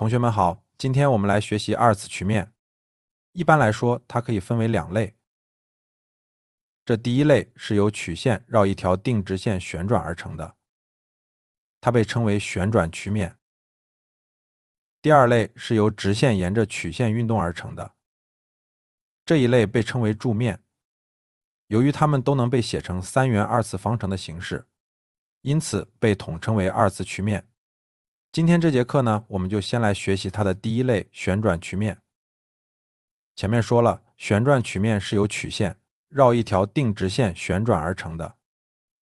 同学们好，今天我们来学习二次曲面。一般来说，它可以分为两类。这第一类是由曲线绕一条定直线旋转而成的，它被称为旋转曲面。第二类是由直线沿着曲线运动而成的，这一类被称为柱面。由于它们都能被写成三元二次方程的形式，因此被统称为二次曲面。今天这节课呢，我们就先来学习它的第一类旋转曲面。前面说了，旋转曲面是由曲线绕一条定直线旋转而成的，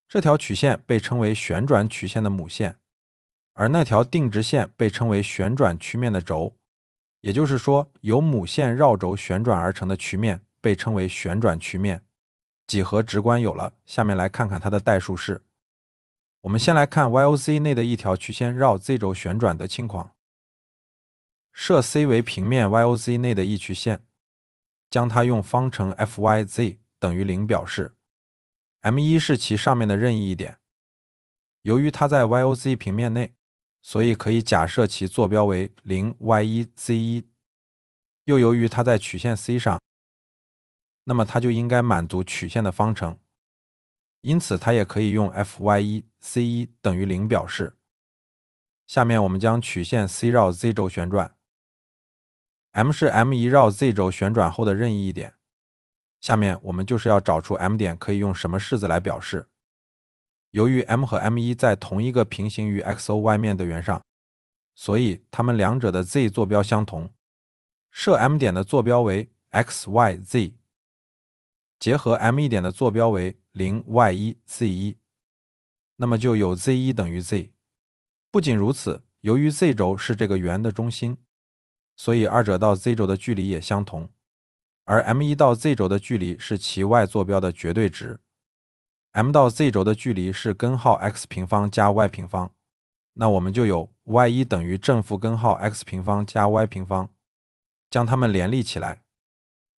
这条曲线被称为旋转曲线的母线，而那条定直线被称为旋转曲面的轴。也就是说，由母线绕轴旋转而成的曲面被称为旋转曲面。几何直观有了，下面来看看它的代数式。我们先来看 yOz 内的一条曲线绕 z 轴旋转的情况。设 c 为平面 yOz 内的一曲线，将它用方程 f(y, z) 等于零表示。M1 是其上面的任意一点。由于它在 yOz 平面内，所以可以假设其坐标为 (0, y1, z1)。又由于它在曲线 c 上，那么它就应该满足曲线的方程。因此，它也可以用 f y 一 c 一等于零表示。下面我们将曲线 c 绕 z 轴旋转，m 是 m 一绕 z 轴旋转后的任意一点。下面我们就是要找出 m 点可以用什么式子来表示。由于 m 和 m 一在同一个平行于 x o y 面的圆上，所以它们两者的 z 坐标相同。设 m 点的坐标为 x y z，结合 m 一点的坐标为。零 y 一 z 一，那么就有 z 一等于 z。不仅如此，由于 z 轴是这个圆的中心，所以二者到 z 轴的距离也相同。而 m 一到 z 轴的距离是其 y 坐标的绝对值，m 到 z 轴的距离是根号 x 平方加 y 平方。那我们就有 y 一等于正负根号 x 平方加 y 平方。将它们联立起来，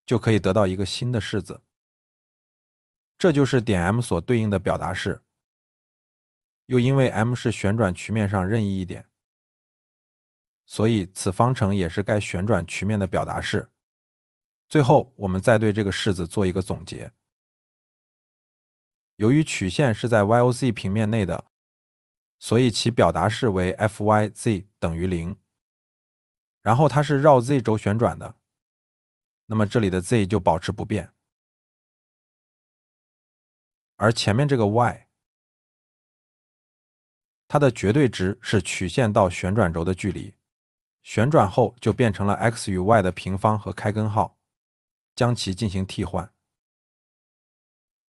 就可以得到一个新的式子。这就是点 M 所对应的表达式。又因为 M 是旋转曲面上任意一点，所以此方程也是该旋转曲面的表达式。最后，我们再对这个式子做一个总结。由于曲线是在 yoz 平面内的，所以其表达式为 f(y,z) 等于零。然后它是绕 z 轴旋转的，那么这里的 z 就保持不变。而前面这个 y，它的绝对值是曲线到旋转轴的距离，旋转后就变成了 x 与 y 的平方和开根号，将其进行替换，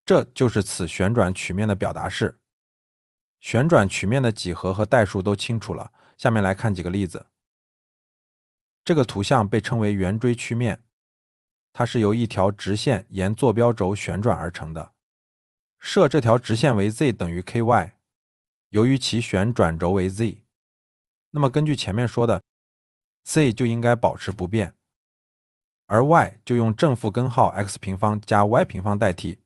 这就是此旋转曲面的表达式。旋转曲面的几何和代数都清楚了，下面来看几个例子。这个图像被称为圆锥曲面，它是由一条直线沿坐标轴旋转而成的。设这条直线为 z 等于 k y，由于其旋转轴为 z，那么根据前面说的，z 就应该保持不变，而 y 就用正负根号 x 平方加 y 平方代替，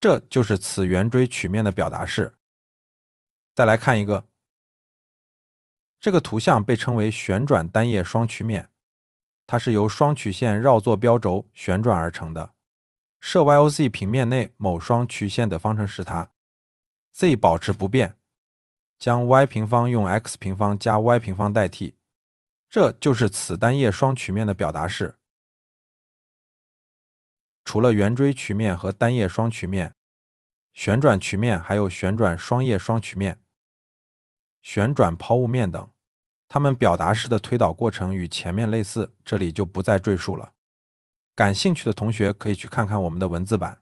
这就是此圆锥曲面的表达式。再来看一个，这个图像被称为旋转单叶双曲面，它是由双曲线绕坐标轴旋转而成的。设 yoz 平面内某双曲线的方程式它，z 保持不变，将 y 平方用 x 平方加 y 平方代替，这就是此单叶双曲面的表达式。除了圆锥曲面和单叶双曲面，旋转曲面还有旋转双叶双曲面、旋转抛物面等，它们表达式的推导过程与前面类似，这里就不再赘述了。感兴趣的同学可以去看看我们的文字版。